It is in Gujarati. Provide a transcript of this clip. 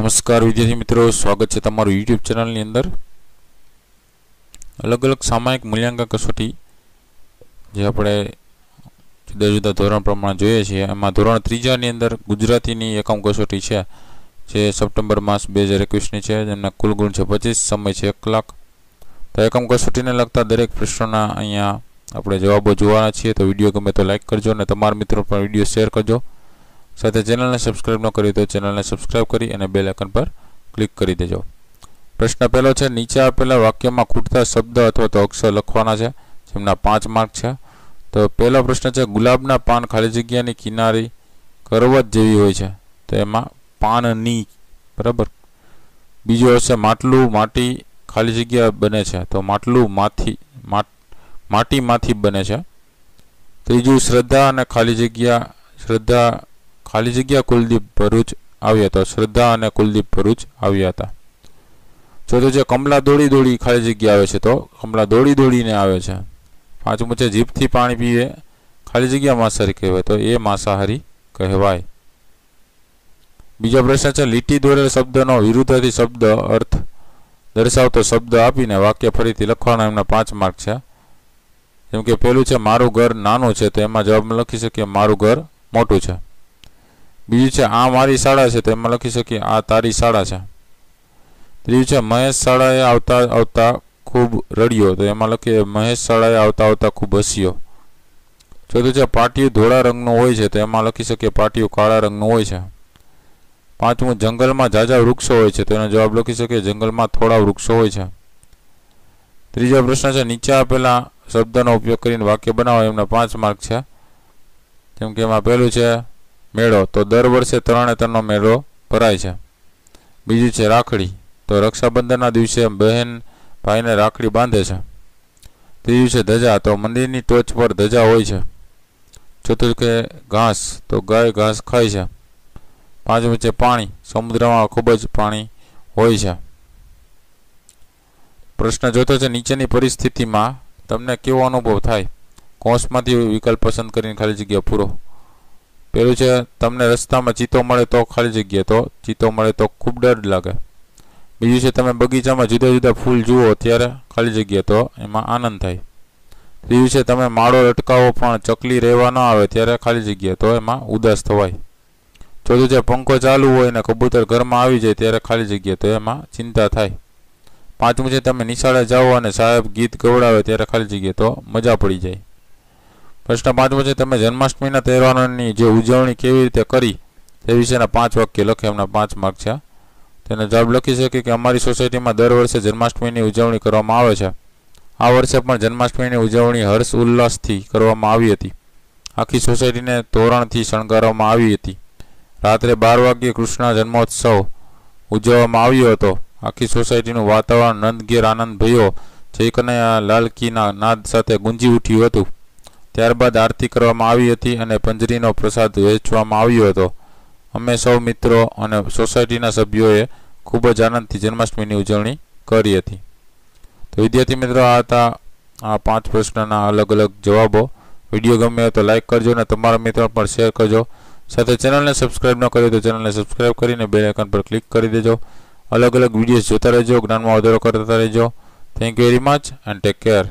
નમસ્કાર વિદ્યાર્થી મિત્રો સ્વાગત છે તમારું યુટ્યુબ ચેનલની અંદર અલગ અલગ સામાયિક મૂલ્યાંકન કસોટી જે આપણે જુદા જુદા ધોરણ પ્રમાણે જોઈએ છીએ એમાં ધોરણ ત્રીજાની અંદર ગુજરાતીની એકમ કસોટી છે જે સપ્ટેમ્બર માસ બે હજાર એકવીસની છે જેમના કુલ ગુણ છે પચીસ સમય છે એક કલાક તો એકમ કસોટીને લગતા દરેક પ્રશ્નોના અહીંયા આપણે જવાબો જોવાના છીએ તો વિડીયો ગમે તો લાઇક કરજો અને તમારા મિત્રો પણ વિડીયો શેર કરજો સાથે ચેનલને સબસ્ક્રાઇબ ન કરી તો ચેનલને સબસ્ક્રાઇબ કરી અને બેલ આઇકન પર ક્લિક કરી દેજો પ્રશ્ન પહેલો છે નીચે આપેલા વાક્યમાં ખૂટતા શબ્દ અથવા તો અક્ષર લખવાના છે જેમના પાંચ માર્ક છે તો પહેલો પ્રશ્ન છે ગુલાબના પાન ખાલી જગ્યાની કિનારી કરવત જેવી હોય છે તો એમાં પાનની બરાબર બીજો હશે માટલું માટી ખાલી જગ્યા બને છે તો માટલું માથી માટીમાંથી બને છે ત્રીજું શ્રદ્ધા અને ખાલી જગ્યા શ્રદ્ધા ખાલી જગ્યા કુલદીપ ભરૂચ આવ્યા હતા શ્રદ્ધા અને કુલદીપ ભરૂચ આવ્યા હતા ચોથું છે કમલા દોડી દોડી ખાલી જગ્યા આવે છે તો કમલા દોડી દોડીને આવે છે પાંચમું છે જીભથી પાણી પીએ ખાલી જગ્યા માંસાહારી કહેવાય તો એ માંસાહારી કહેવાય બીજો પ્રશ્ન છે લીટી દોરેલ શબ્દનો વિરુદ્ધથી શબ્દ અર્થ દર્શાવતો શબ્દ આપીને વાક્ય ફરીથી લખવાના એમના પાંચ માર્ક છે જેમ કે પહેલું છે મારું ઘર નાનું છે તો એમાં જવાબ લખી શકીએ મારું ઘર મોટું છે બીજું છે આ મારી શાળા છે તો એમાં લખી શકીએ આ તારી શાળા છે ત્રીજું છે મહેશ શાળાએ આવતા આવતા ખૂબ રડ્યો તો એમાં લખીએ મહેશ શાળાએ આવતા આવતા ખૂબ હસ્યો ચોથું છે પાટિયું ધોળા રંગનું હોય છે તો એમાં લખી શકીએ પાટિયું કાળા રંગનું હોય છે પાંચમું જંગલમાં જાજા વૃક્ષો હોય છે તો એનો જવાબ લખી શકીએ જંગલમાં થોડા વૃક્ષો હોય છે ત્રીજો પ્રશ્ન છે નીચે આપેલા શબ્દનો ઉપયોગ કરીને વાક્ય બનાવો એમના પાંચ માર્ક છે જેમ કે એમાં પહેલું છે મેળો તો દર વર્ષે તરણેતરનો મેળો ભરાય છે બીજું છે રાખડી તો રક્ષાબંધનના દિવસે બહેન ભાઈને રાખડી બાંધે છે ત્રીજું છે ધજા તો મંદિરની ટોચ પર ધજા હોય છે ચોથું કે ઘાસ તો ગાય ઘાસ ખાય છે પાંચમું છે પાણી સમુદ્રમાં ખૂબ જ પાણી હોય છે પ્રશ્ન જોતો છે નીચેની પરિસ્થિતિમાં તમને કેવો અનુભવ થાય કોષમાંથી વિકલ્પ પસંદ કરીને ખાલી જગ્યા પૂરો પેલું છે તમને રસ્તામાં ચિત્તો મળે તો ખાલી જગ્યા તો ચિત્તો મળે તો ખૂબ ડર લાગે બીજું છે તમે બગીચામાં જુદા જુદા ફૂલ જુઓ ત્યારે ખાલી જગ્યા તો એમાં આનંદ થાય ત્રીજું છે તમે માળો લટકાવો પણ ચકલી રહેવા ન આવે ત્યારે ખાલી જગ્યા તો એમાં ઉદાસ થવાય ચોથું છે પંખો ચાલુ હોય ને કબૂતર ઘરમાં આવી જાય ત્યારે ખાલી જગ્યા તો એમાં ચિંતા થાય પાંચમું છે તમે નિશાળે જાઓ અને સાહેબ ગીત ગવડાવે ત્યારે ખાલી જગ્યા તો મજા પડી જાય પ્રશ્ન પાંચ છે તમે જન્માષ્ટમીના તહેવારોની જે ઉજવણી કેવી રીતે કરી તે વિશેના પાંચ વાક્ય લખે એમના પાંચ માર્ક છે તેનો જવાબ લખી શકે કે અમારી સોસાયટીમાં દર વર્ષે જન્માષ્ટમીની ઉજવણી કરવામાં આવે છે આ વર્ષે પણ જન્માષ્ટમીની ઉજવણી હર્ષ ઉલ્લાસથી કરવામાં આવી હતી આખી સોસાયટીને તોરણથી શણગારવામાં આવી હતી રાત્રે બાર વાગ્યે કૃષ્ણ જન્મોત્સવ ઉજવવામાં આવ્યો હતો આખી સોસાયટીનું વાતાવરણ નંદગીર આનંદ ભયો જય કનૈયા લાલકીના નાદ સાથે ગુંજી ઉઠ્યું હતું ત્યારબાદ આરતી કરવામાં આવી હતી અને પંજરીનો પ્રસાદ વહેંચવામાં આવ્યો હતો અમે સૌ મિત્રો અને સોસાયટીના સભ્યોએ ખૂબ જ આનંદથી જન્માષ્ટમીની ઉજવણી કરી હતી તો વિદ્યાર્થી મિત્રો આ હતા આ પાંચ પ્રશ્નના અલગ અલગ જવાબો વિડીયો ગમે તો લાઇક કરજો અને તમારા મિત્રો પણ શેર કરજો સાથે ચેનલને સબસ્ક્રાઇબ ન કરી તો ચેનલને સબસ્ક્રાઇબ કરીને બેલ આઇકન પર ક્લિક કરી દેજો અલગ અલગ વિડીયોઝ જોતા રહેજો જ્ઞાનમાં વધારો કરતા રહેજો thank you very much and take care